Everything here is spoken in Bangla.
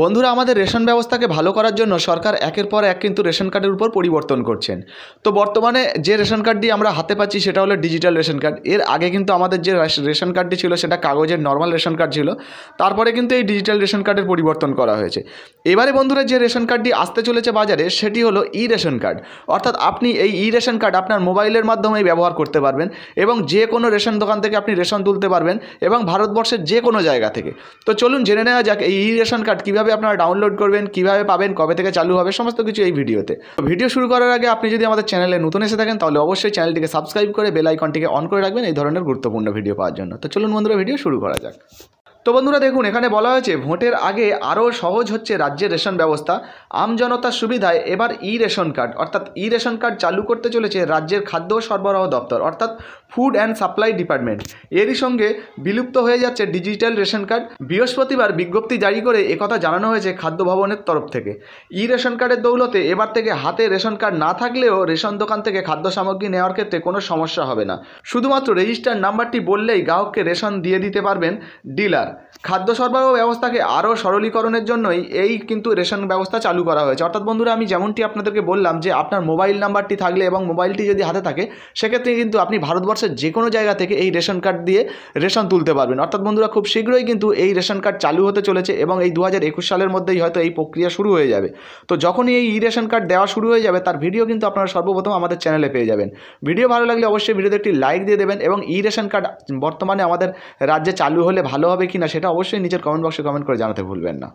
বন্ধুরা আমাদের রেশন ব্যবস্থাকে ভালো করার জন্য সরকার একের পর এক কিন্তু রেশন কার্ডের উপর পরিবর্তন করছেন তো বর্তমানে যে রেশন কার্ডটি আমরা হাতে পাচ্ছি সেটা হলো ডিজিটাল রেশন কার্ড এর আগে কিন্তু আমাদের যে রেশন কার্ডটি ছিল সেটা কাগজের নর্মাল রেশন কার্ড ছিল তারপরে কিন্তু এই ডিজিটাল রেশন কার্ডের পরিবর্তন করা হয়েছে এবারে বন্ধুরা যে রেশন কার্ডটি আসতে চলেছে বাজারে সেটি হলো ই রেশন কার্ড অর্থাৎ আপনি এই ই রেশন কার্ড আপনার মোবাইলের মাধ্যমেই ব্যবহার করতে পারবেন এবং যে কোনো রেশন দোকান থেকে আপনি রেশন তুলতে পারবেন এবং ভারতবর্ষের যে কোনো জায়গা থেকে তো চলুন জেনে নেওয়া যাক এই ই রেশন কার্ড কীভাবে কিভাবে আপনারা ডাউনলোড করবেন কিভাবে পাবেন কবে থেকে চালু হবে সমস্ত কিছু এই ভিডিওতে ভিডিও শুরু করার আগে আপনি যদি আমাদের চ্যানেলে নতুন এসে থাকেন তাহলে অবশ্যই চ্যানেলটিকে সাবস্ক্রাইব করে বেল আইকনটিকে অন করে রাখবেন এই ধরনের গুরুত্বপূর্ণ ভিডিও পাওয়ার জন্য তো চলুন বন্ধুরা ভিডিও শুরু করা যাক তো বন্ধুরা দেখুন এখানে বলা হয়েছে ভোটের আগে আরও সহজ হচ্ছে রাজ্যের রেশন ব্যবস্থা আমজনতার সুবিধায় এবার ই রেশন কার্ড অর্থাৎ ই রেশন কার্ড চালু করতে চলেছে রাজ্যের খাদ্য সরবরাহ দপ্তর অর্থাৎ ফুড অ্যান্ড সাপ্লাই ডিপার্টমেন্ট এরই সঙ্গে বিলুপ্ত হয়ে যাচ্ছে ডিজিটাল রেশন কার্ড বৃহস্পতিবার বিজ্ঞপ্তি জারি করে একথা জানানো হয়েছে খাদ্য ভবনের তরফ থেকে ই রেশন কার্ডের দৌলতে এবার থেকে হাতে রেশন কার্ড না থাকলেও রেশন দোকান থেকে খাদ্য সামগ্রী নেওয়ার ক্ষেত্রে কোনো সমস্যা হবে না শুধুমাত্র রেজিস্টার নাম্বারটি বললেই গ্রাহককে রেশন দিয়ে দিতে পারবেন ডিলার খাদ্য সরবরাহ ব্যবস্থাকে আরও সরলীকরণের জন্যই এই কিন্তু রেশন ব্যবস্থা চালু করা হয়েছে অর্থাৎ বন্ধুরা আমি যেমনটি আপনাদেরকে বললাম যে আপনার মোবাইল নাম্বারটি থাকলে এবং মোবাইলটি যদি হাতে থাকে সেক্ষেত্রে কিন্তু আপনি ভারতবর্ষের যে কোনো জায়গা থেকে এই রেশন কার্ড দিয়ে রেশন তুলতে পারবেন অর্থাৎ বন্ধুরা খুব শীঘ্রই কিন্তু এই রেশন কার্ড চালু হতে চলেছে এবং এই দু সালের মধ্যেই হয়তো এই প্রক্রিয়া শুরু হয়ে যাবে তো যখনই এই ই রেশন কার্ড দেওয়া শুরু হয়ে যাবে তার ভিডিও কিন্তু আপনারা সর্বপ্রথম আমাদের চ্যানেলে পেয়ে যাবেন ভিডিও ভালো লাগলে অবশ্যই ভিডিওতে একটি লাইক দিয়ে দেবেন এবং ই রেশন কার্ড বর্তমানে আমাদের রাজ্যে চালু হলে ভালো হবে কি না কিনা সেটা অবশ্যই নিচের কমেন্ট বক্সে কমেন্ট করে জানাতে ভুলবেন না